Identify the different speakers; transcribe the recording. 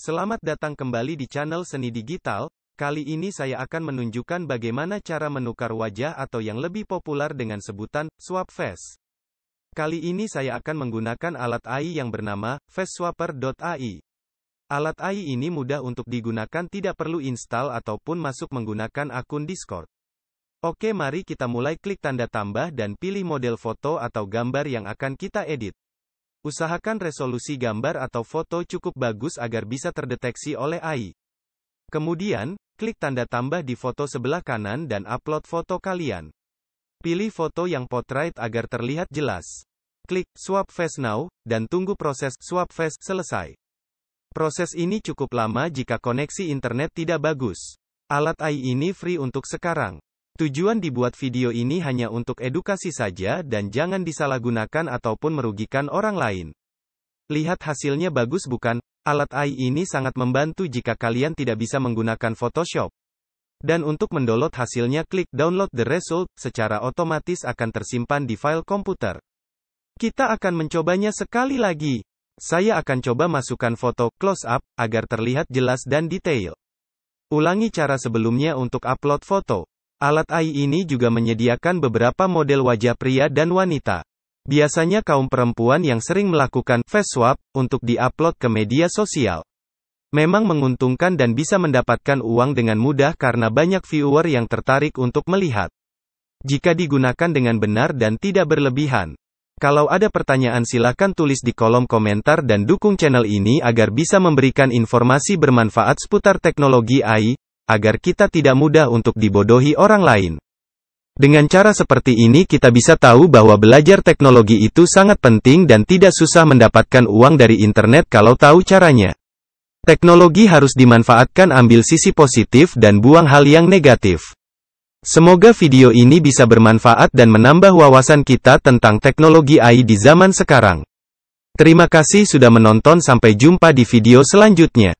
Speaker 1: Selamat datang kembali di channel Seni Digital. Kali ini saya akan menunjukkan bagaimana cara menukar wajah atau yang lebih populer dengan sebutan swap face. Kali ini saya akan menggunakan alat AI yang bernama faceswapper.ai. Alat AI ini mudah untuk digunakan tidak perlu install ataupun masuk menggunakan akun Discord. Oke mari kita mulai klik tanda tambah dan pilih model foto atau gambar yang akan kita edit. Usahakan resolusi gambar atau foto cukup bagus agar bisa terdeteksi oleh AI. Kemudian, klik tanda tambah di foto sebelah kanan dan upload foto kalian. Pilih foto yang portrait agar terlihat jelas. Klik swap face now, dan tunggu proses swap face selesai. Proses ini cukup lama jika koneksi internet tidak bagus. Alat AI ini free untuk sekarang. Tujuan dibuat video ini hanya untuk edukasi saja dan jangan disalahgunakan ataupun merugikan orang lain. Lihat hasilnya bagus bukan? Alat AI ini sangat membantu jika kalian tidak bisa menggunakan Photoshop. Dan untuk mendownload hasilnya klik download the result, secara otomatis akan tersimpan di file komputer. Kita akan mencobanya sekali lagi. Saya akan coba masukkan foto close up agar terlihat jelas dan detail. Ulangi cara sebelumnya untuk upload foto. Alat AI ini juga menyediakan beberapa model wajah pria dan wanita. Biasanya kaum perempuan yang sering melakukan face swap untuk diupload ke media sosial. Memang menguntungkan dan bisa mendapatkan uang dengan mudah karena banyak viewer yang tertarik untuk melihat. Jika digunakan dengan benar dan tidak berlebihan. Kalau ada pertanyaan silakan tulis di kolom komentar dan dukung channel ini agar bisa memberikan informasi bermanfaat seputar teknologi AI agar kita tidak mudah untuk dibodohi orang lain. Dengan cara seperti ini kita bisa tahu bahwa belajar teknologi itu sangat penting dan tidak susah mendapatkan uang dari internet kalau tahu caranya. Teknologi harus dimanfaatkan ambil sisi positif dan buang hal yang negatif. Semoga video ini bisa bermanfaat dan menambah wawasan kita tentang teknologi AI di zaman sekarang. Terima kasih sudah menonton sampai jumpa di video selanjutnya.